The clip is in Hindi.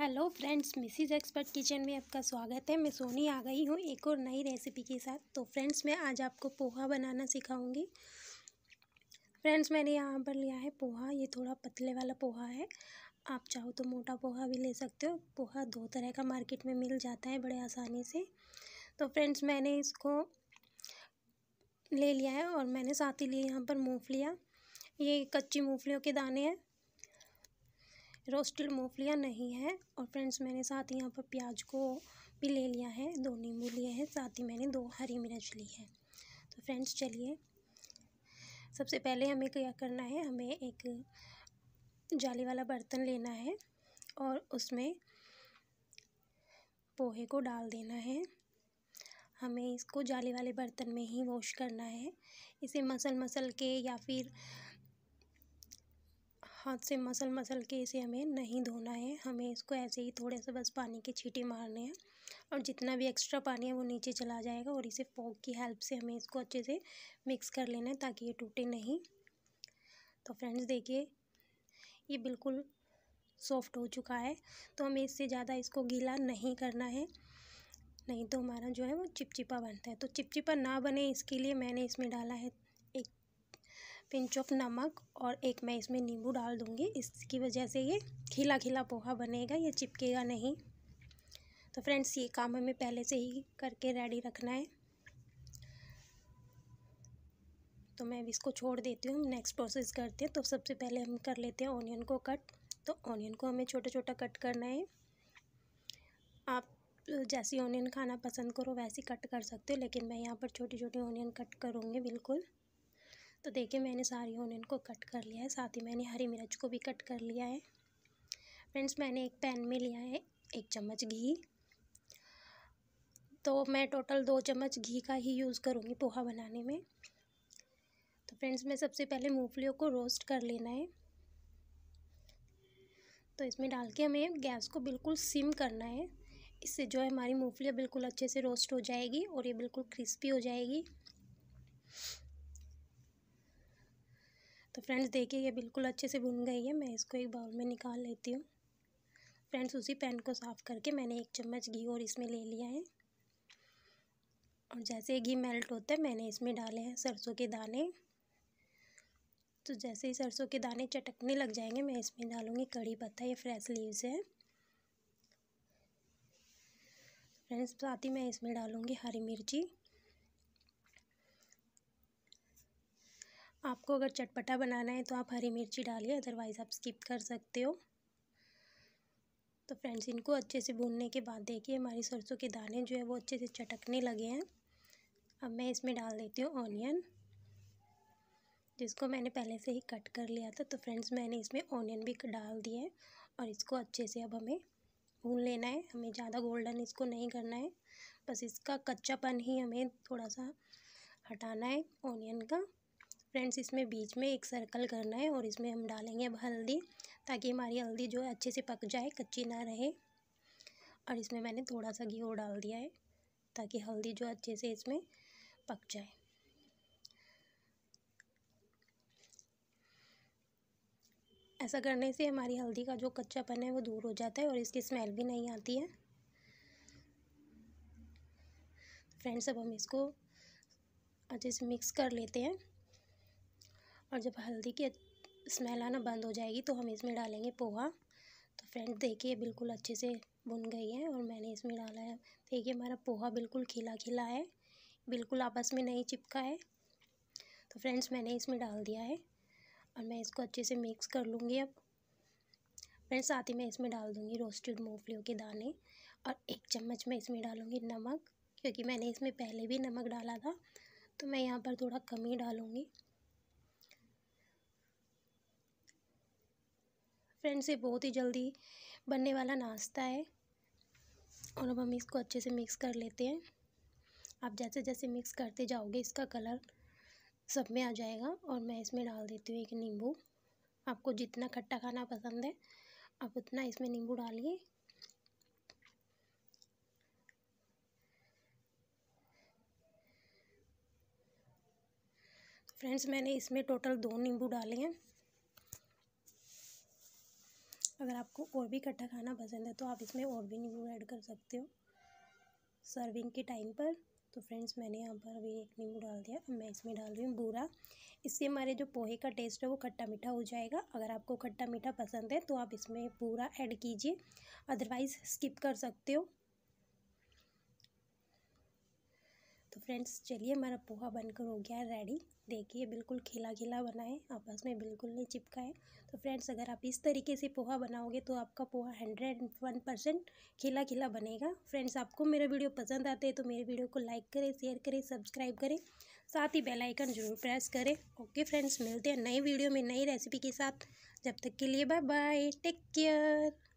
hello friends Mrs Expert Kitchen में आपका स्वागत है मैं सोनी आ गई हूँ एक और नई रेसिपी के साथ तो फ्रेंड्स मैं आज आपको पोहा बनाना सिखाऊंगी फ्रेंड्स मैंने यहाँ पर लिया है पोहा ये थोड़ा पतले वाला पोहा है आप चाहो तो मोटा पोहा भी ले सकते हो पोहा दो तरह का मार्केट में मिल जाता है बड़े आसानी से तो फ्रेंड्स मैंने इसको ले लिया है और मैंने साथ ही लिए यहाँ पर मूँग लिया ये कच्ची मूँगफलियों के दाने हैं रोस्टेड मूंगफलियाँ नहीं है और फ्रेंड्स मैंने साथ ही यहाँ पर प्याज को भी ले लिया है दो नींबू लिए हैं साथ ही मैंने दो हरी मिर्च ली है तो फ्रेंड्स चलिए सबसे पहले हमें क्या करना है हमें एक जाली वाला बर्तन लेना है और उसमें पोहे को डाल देना है हमें इसको जाली वाले बर्तन में ही वॉश करना है इसे मसल मसल के या फिर हाथ से मसल मसल के इसे हमें नहीं धोना है हमें इसको ऐसे ही थोड़े से बस पानी के छीटी मारने हैं और जितना भी एक्स्ट्रा पानी है वो नीचे चला जाएगा और इसे फोक की हेल्प से हमें इसको अच्छे से मिक्स कर लेना है ताकि ये टूटे नहीं तो फ्रेंड्स देखिए ये बिल्कुल सॉफ्ट हो चुका है तो हमें इससे ज़्यादा इसको गीला नहीं करना है नहीं तो हमारा जो है वो चिपचिपा बनता है तो चिपचिपा ना बने इसके लिए मैंने इसमें डाला है पिंच ऑफ नमक और एक मैं इसमें नींबू डाल दूँगी इसकी वजह से ये खिला खिला पोहा बनेगा ये चिपकेगा नहीं तो फ्रेंड्स ये काम हमें पहले से ही करके रेडी रखना है तो मैं अभी इसको छोड़ देती हूँ नेक्स्ट प्रोसेस करते हैं तो सबसे पहले हम कर लेते हैं ऑनियन को कट तो ऑनियन को हमें छोटा छोटा कट करना है आप जैसी ऑनियन खाना पसंद करो वैसी कट कर सकते हो लेकिन मैं यहाँ पर छोटी छोटी ऑनियन कट करूँगी बिल्कुल तो देखिए मैंने सारी ओनियन को कट कर लिया है साथ ही मैंने हरी मिर्च को भी कट कर लिया है फ्रेंड्स मैंने एक पैन में लिया है एक चम्मच घी तो मैं टोटल दो चम्मच घी का ही यूज़ करूँगी पोहा बनाने में तो फ्रेंड्स मैं सबसे पहले मूंगफलियों को रोस्ट कर लेना है तो इसमें डाल के हमें गैस को बिल्कुल सिम करना है इससे जो है हमारी मूंगफलियाँ बिल्कुल अच्छे से रोस्ट हो जाएगी और ये बिल्कुल क्रिस्पी हो जाएगी तो फ्रेंड्स देखिए ये बिल्कुल अच्छे से भुन गई है मैं इसको एक बाउल में निकाल लेती हूँ फ्रेंड्स उसी पैन को साफ़ करके मैंने एक चम्मच घी और इसमें ले लिया है और जैसे घी मेल्ट होता है मैंने इसमें डाले हैं सरसों के दाने तो जैसे ही सरसों के दाने चटकने लग जाएंगे मैं इसमें डालूँगी कड़ी पत्ता ये फ्रेश लीव्स है फ्रेंड्स साथ ही मैं इसमें डालूँगी हरी मिर्ची आपको अगर चटपटा बनाना है तो आप हरी मिर्ची डालिए अदरवाइज़ आप स्किप कर सकते हो तो फ्रेंड्स इनको अच्छे से भूनने के बाद देखिए हमारी सरसों के दाने जो है वो अच्छे से चटकने लगे हैं अब मैं इसमें डाल देती हूँ ऑनियन जिसको मैंने पहले से ही कट कर लिया था तो फ्रेंड्स मैंने इसमें ऑनियन भी डाल दिए है और इसको अच्छे से अब हमें भून लेना है हमें ज़्यादा गोल्डन इसको नहीं करना है बस इसका कच्चापन ही हमें थोड़ा सा हटाना है ऑनियन का फ्रेंड्स इसमें बीच में एक सर्कल करना है और इसमें हम डालेंगे अब हल्दी ताकि हमारी हल्दी जो है अच्छे से पक जाए कच्ची ना रहे और इसमें मैंने थोड़ा सा घी और डाल दिया है ताकि हल्दी जो अच्छे से इसमें पक जाए ऐसा करने से हमारी हल्दी का जो कच्चापन है वो दूर हो जाता है और इसकी स्मेल भी नहीं आती है फ्रेंड्स अब हम इसको अच्छे से मिक्स कर लेते हैं और जब हल्दी की स्मेल आना बंद हो जाएगी तो हम इसमें डालेंगे पोहा तो फ्रेंड देखिए बिल्कुल अच्छे से भुन गई है और मैंने इसमें डाला है देखिए हमारा पोहा बिल्कुल खिला खिला है बिल्कुल आपस में नहीं चिपका है तो फ्रेंड्स मैंने इसमें डाल दिया है और मैं इसको अच्छे से मिक्स कर लूँगी अब फ्रेंड्स साथ ही मैं इसमें डाल दूँगी रोस्टेड मूंगफलियों के दाने और एक चम्मच मैं इसमें डालूँगी नमक क्योंकि मैंने इसमें पहले भी नमक डाला था तो मैं यहाँ पर थोड़ा कम ही डालूँगी फ्रेंड्स ये बहुत ही जल्दी बनने वाला नाश्ता है और अब हम इसको अच्छे से मिक्स कर लेते हैं आप जैसे जैसे मिक्स करते जाओगे इसका कलर सब में आ जाएगा और मैं इसमें डाल देती हूँ एक नींबू आपको जितना खट्टा खाना पसंद है आप उतना इसमें नींबू डालिए फ्रेंड्स मैंने इसमें टोटल दो नींबू डाले हैं अगर आपको और भी खट्टा खाना पसंद है तो आप इसमें और भी नींबू ऐड कर सकते हो सर्विंग के टाइम पर तो फ्रेंड्स मैंने यहाँ पर अभी एक नींबू डाल दिया अब मैं इसमें डाल रही हूँ बूरा इससे हमारे जो पोहे का टेस्ट है वो खट्टा मीठा हो जाएगा अगर आपको खट्टा मीठा पसंद है तो आप इसमें पूरा ऐड कीजिए अदरवाइज़ स्किप कर सकते हो तो फ्रेंड्स चलिए हमारा पोहा बनकर हो गया है रेडी देखिए बिल्कुल खिला खिला बना है आपस में बिल्कुल नहीं चिपका है तो फ्रेंड्स अगर आप इस तरीके से पोहा बनाओगे तो आपका पोहा हंड्रेड वन परसेंट खिला खिला बनेगा फ्रेंड्स आपको मेरा वीडियो पसंद आते हैं तो मेरे वीडियो को लाइक करें शेयर करें सब्सक्राइब करें साथ ही बेल आइकन जरूर प्रेस करें ओके फ्रेंड्स मिलते हैं नई वीडियो में नई रेसिपी के साथ जब तक के लिए बाय बाय टेक केयर